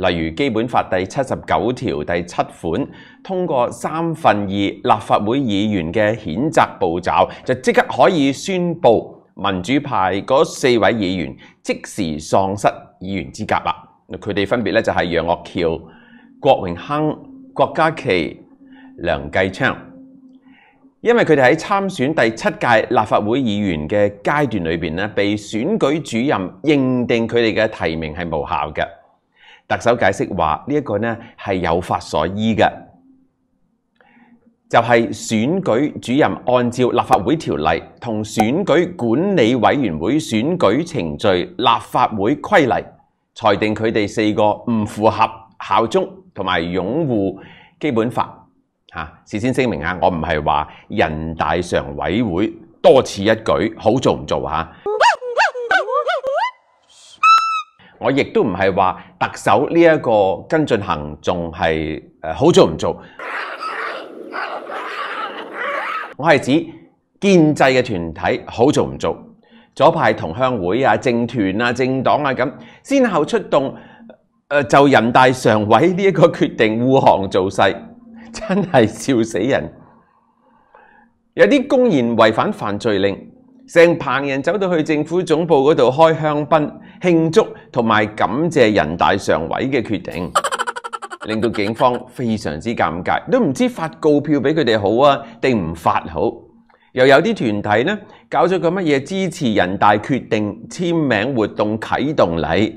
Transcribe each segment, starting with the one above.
例如《基本法》第七十九條第七款，通過三分二立法會議員嘅譴責步驟，就即刻可以宣布民主派嗰四位議員即時喪失議員資格啦。佢哋分別咧就係楊岳橋、郭榮亨、郭家麒、梁繼昌，因為佢哋喺參選第七屆立法會議員嘅階段裏面，被選舉主任認定佢哋嘅提名係無效嘅。特首解释話：呢一个呢係有法所依嘅，就是、选举主任按照立法会条例同选举管理委员会选举程序、立法会规例裁定佢哋四个唔符合效忠同埋拥护基本法。事先声明啊，我唔係話人大常委会多此一举，好做唔做啊？我亦都唔係話特首呢一個跟進行仲係好做唔做？我係指建制嘅團體好做唔做？左派同鄉會啊、政團啊、政黨啊咁，先後出動就人大常委呢一個決定護航做勢，真係笑死人！有啲公然違反犯罪令。成棚人走到去政府總部嗰度開香檳慶祝，同埋感謝人大常委嘅決定，令到警方非常之尷尬，都唔知發告票俾佢哋好啊，定唔發好？又有啲團體呢搞咗個乜嘢支持人大決定簽名活動啟動禮，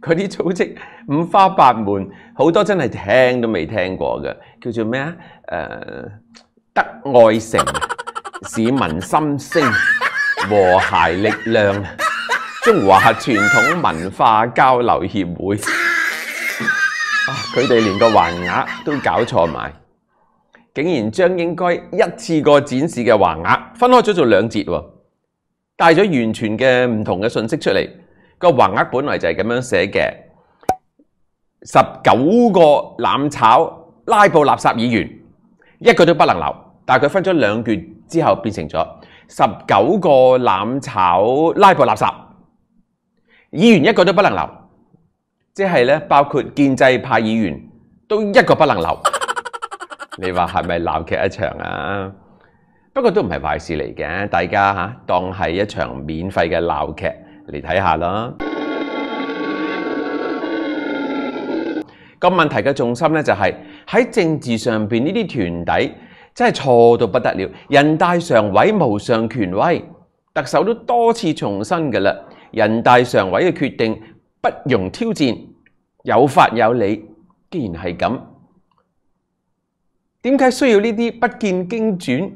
嗰啲組織五花八門，好多真係聽都未聽過嘅，叫做咩啊？誒，得愛城市民心聲。和谐力量，中华传统文化交流协会，佢哋连个横额都搞错埋，竟然将应该一次过展示嘅横额分开咗做两节，带咗完全嘅唔同嘅信息出嚟。个横额本来就系咁样写嘅，十九个滥炒拉布垃圾议员，一个都不能留。但系佢分咗两卷之后，变成咗。十九個攬炒拉布垃圾，議員一個都不能留，即係咧，包括建制派議員都一個不能留。你話係咪鬧劇一場啊？不過都唔係壞事嚟嘅，大家嚇當係一場免費嘅鬧劇嚟睇下啦。個問題嘅重心咧，就係喺政治上邊呢啲團體。真係錯到不得了！人大常委無上權威，特首都多次重申㗎啦。人大常委嘅決定不容挑戰，有法有理。既然係咁，點解需要呢啲不見經傳、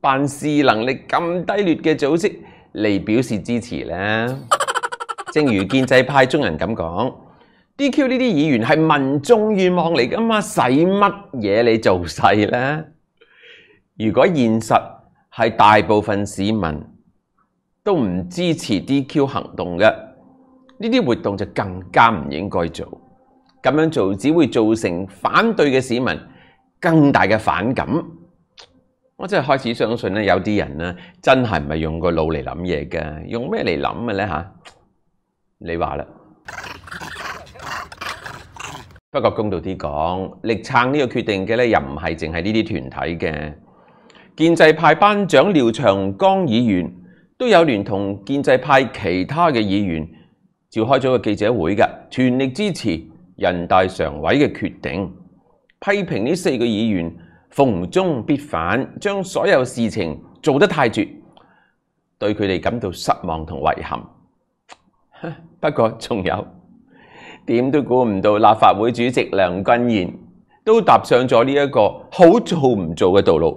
辦事能力咁低劣嘅組織嚟表示支持呢？正如建制派中人咁講，DQ 呢啲議員係民眾願望嚟噶嘛，使乜嘢你做勢咧？如果现实系大部分市民都唔支持 DQ 行动嘅，呢啲活动就更加唔应该做。咁样做只会造成反对嘅市民更大嘅反感。我真系开始相信咧，有啲人咧真系唔系用个脑嚟谂嘢嘅，用咩嚟谂嘅咧吓？你话啦。不过公道啲讲，力撑呢个决定嘅咧，又唔系净系呢啲团体嘅。建制派班长廖长江议员都有联同建制派其他嘅议员召开咗个记者会嘅，全力支持人大常委嘅决定，批评呢四个议员逢中必反，将所有事情做得太绝，对佢哋感到失望同遗憾。不过仲有点都估唔到，立法会主席梁君彦都踏上咗呢一个好做唔做嘅道路。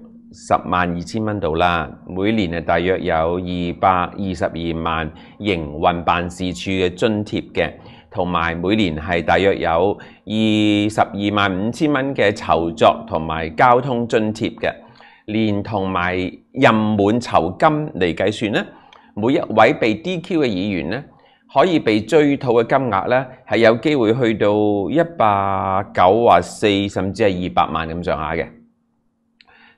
十萬二千蚊度啦，每年啊，大約有二百二十二萬營運辦事處嘅津貼嘅，同埋每年係大約有二十二萬五千蚊嘅籌作同埋交通津貼嘅，連同埋任滿酬金嚟計算咧，每一位被 DQ 嘅議員咧，可以被追討嘅金額咧，係有機會去到一百九或四，甚至係二百萬咁上下嘅。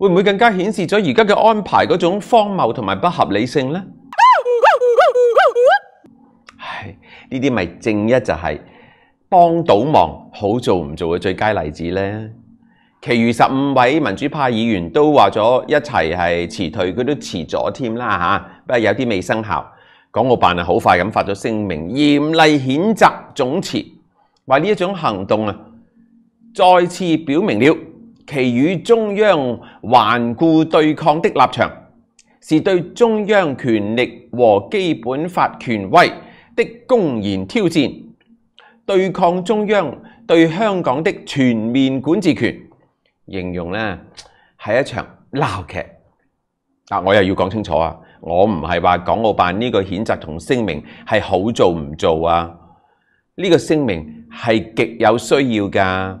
会唔会更加显示咗而家嘅安排嗰种荒谬同埋不合理性呢？系呢啲咪正一就系帮倒忙，好做唔做嘅最佳例子呢。其余十五位民主派议员都话咗一齐系辞退，佢都辞咗添啦吓，不过有啲未生效。港澳办啊，好快咁发咗声明，严厉谴责总辞，话呢一种行动啊，再次表明了。其與中央顽固對抗的立場，是對中央權力和基本法權威的公然挑戰，對抗中央對香港的全面管治權。形容咧係一場鬧劇。啊，我又要講清楚啊，我唔係話港澳辦呢個譴責同聲明係好做唔做啊，呢個聲明係極有需要噶。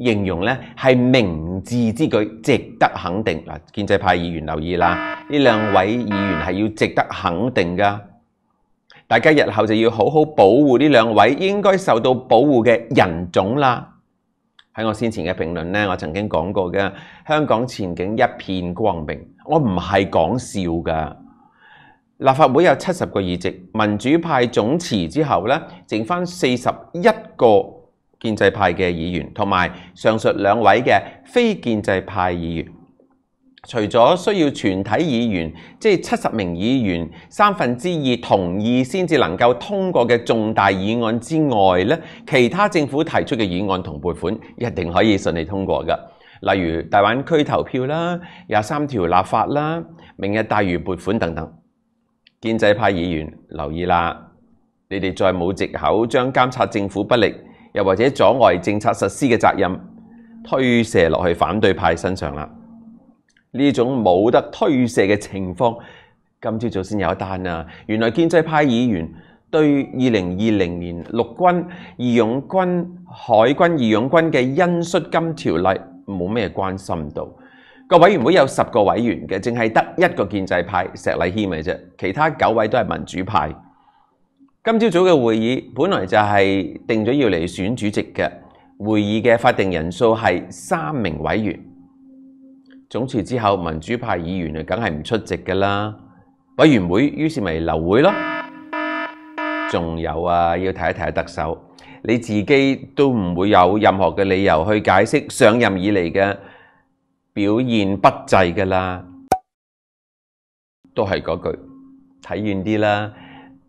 形容咧係明智之舉，值得肯定。嗱，建制派議員留意啦，呢兩位議員係要值得肯定噶。大家日後就要好好保護呢兩位應該受到保護嘅人種啦。喺我先前嘅評論咧，我曾經講過嘅，香港前景一片光明，我唔係講笑噶。立法會有七十個議席，民主派總辭之後咧，剩翻四十一個。建制派嘅議員同埋上述兩位嘅非建制派議員，除咗需要全体議員即系七十名議員三分之二同意先至能夠通過嘅重大議案之外，咧其他政府提出嘅議案同撥款一定可以順利通過噶。例如大灣區投票啦、廿三條立法啦、明日大願撥款等等。建制派議員留意啦，你哋再冇藉口將監察政府不力。又或者阻礙政策實施嘅責任推卸落去反對派身上啦？呢種冇得推卸嘅情況，今朝早先有一單啊！原來建制派議員對二零二零年陸軍義勇軍、海軍義勇軍嘅恩恤金條例冇咩關心到。個委員會有十個委員嘅，淨係得一個建制派石禮谦嘅啫，其他九位都係民主派。今朝早嘅会议本来就系定咗要嚟选主席嘅。会议嘅法定人数系三名委员。总辞之后，民主派议员啊，梗系唔出席噶啦。委员会于是咪留会咯。仲有啊，要提一提特首，你自己都唔会有任何嘅理由去解释上任以嚟嘅表现不济噶啦。都系嗰句，睇远啲啦。